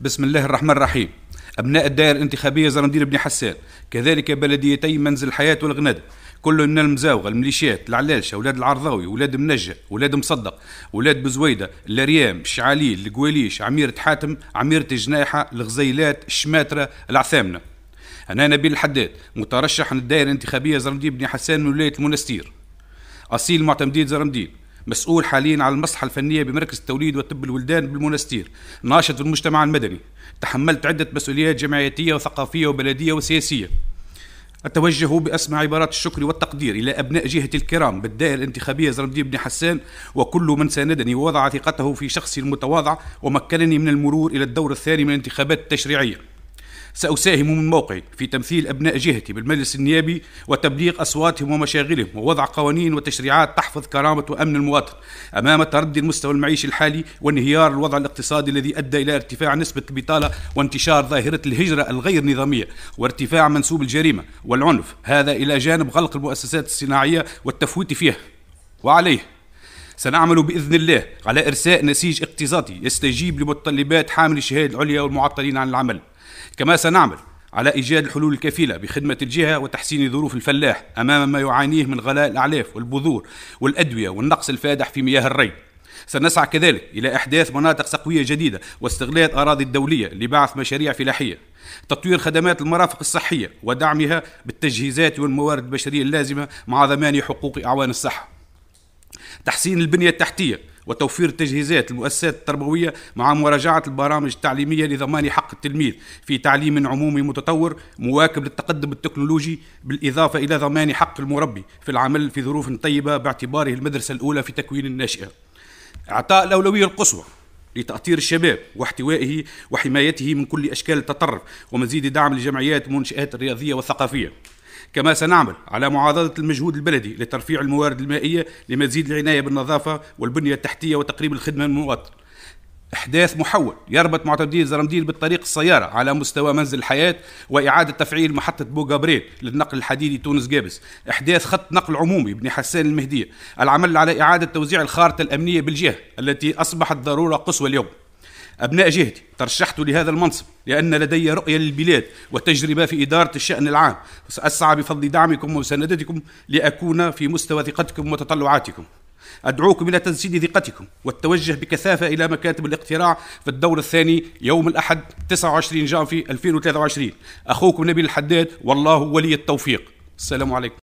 بسم الله الرحمن الرحيم أبناء الدائرة الانتخابية زرندير بن حسان كذلك بلديتي منزل الحياة والغنادة كل من المزاوغة المليشيات العلالشة ولاد العرضاوي ولاد منجة ولاد مصدق ولاد بزويدة الريام الشعاليل القواليش عميرة حاتم عميرة الجنايحة الغزيلات الشماترة العثامنة أنا نبيل الحداد مترشح للدائرة الانتخابية زرندير بن حسان من ولاية المنستير أصيل معتمدية زرندير مسؤول حاليا على المصلحة الفنية بمركز التوليد وطب الولدان بالمنستير ناشط في المجتمع المدني تحملت عدة مسؤوليات جمعيتية وثقافية وبلدية وسياسية أتوجه بأسمع عبارات الشكر والتقدير إلى أبناء جهتي الكرام بالدائرة الانتخابية زرمدي بن حسان وكل من ساندني ووضع ثقته في شخصي المتواضع ومكنني من المرور إلى الدور الثاني من الانتخابات التشريعية سأساهم من موقعي في تمثيل أبناء جهتي بالمجلس النيابي وتبليغ أصواتهم ومشاغلهم ووضع قوانين وتشريعات تحفظ كرامة وأمن المواطن أمام تردي المستوى المعيشي الحالي وانهيار الوضع الاقتصادي الذي أدى إلى ارتفاع نسبة البطالة وانتشار ظاهرة الهجرة الغير نظامية وارتفاع منسوب الجريمة والعنف هذا إلى جانب غلق المؤسسات الصناعية والتفويت فيها وعليه سنعمل بإذن الله على إرساء نسيج اقتصادي يستجيب لمتطلبات حامل الشهادة العليا والمعطلين عن العمل كما سنعمل على إيجاد الحلول الكفيلة بخدمة الجهة وتحسين ظروف الفلاح أمام ما يعانيه من غلاء الأعلاف والبذور والأدوية والنقص الفادح في مياه الري سنسعى كذلك إلى إحداث مناطق سقوية جديدة واستغلال أراضي الدولية لبعث مشاريع فلاحية تطوير خدمات المرافق الصحية ودعمها بالتجهيزات والموارد البشرية اللازمة مع ضمان حقوق أعوان الصحة تحسين البنية التحتية وتوفير التجهيزات المؤسسات التربوية مع مراجعة البرامج التعليمية لضمان حق التلميذ في تعليم عمومي متطور مواكب للتقدم التكنولوجي بالإضافة إلى ضمان حق المربي في العمل في ظروف طيبة باعتباره المدرسة الأولى في تكوين الناشئة إعطاء الأولوية القصوى لتأطير الشباب واحتوائه وحمايته من كل أشكال التطرف ومزيد دعم لجمعيات والمنشآت الرياضية والثقافية كما سنعمل على معاضدة المجهود البلدي لترفيع الموارد المائية لمزيد العناية بالنظافة والبنية التحتية وتقريب الخدمة للمواطن احداث محول يربط معتمدين زرمديل بالطريق السياره على مستوى منزل الحياه واعاده تفعيل محطه بوغابريل للنقل الحديدي تونس جابس احداث خط نقل عمومي بن حسان المهديه العمل على اعاده توزيع الخارطه الامنيه بالجهه التي اصبحت ضروره قصوى اليوم أبناء جهتي ترشحت لهذا المنصب لأن لدي رؤية للبلاد وتجربة في إدارة الشأن العام سأسعى بفضل دعمكم ومساندتكم لأكون في مستوى ثقتكم وتطلعاتكم أدعوكم إلى تجسيد ثقتكم والتوجه بكثافة إلى مكاتب الاقتراع في الدور الثاني يوم الأحد 29 جانفي 2023 أخوكم نبيل الحداد والله ولي التوفيق السلام عليكم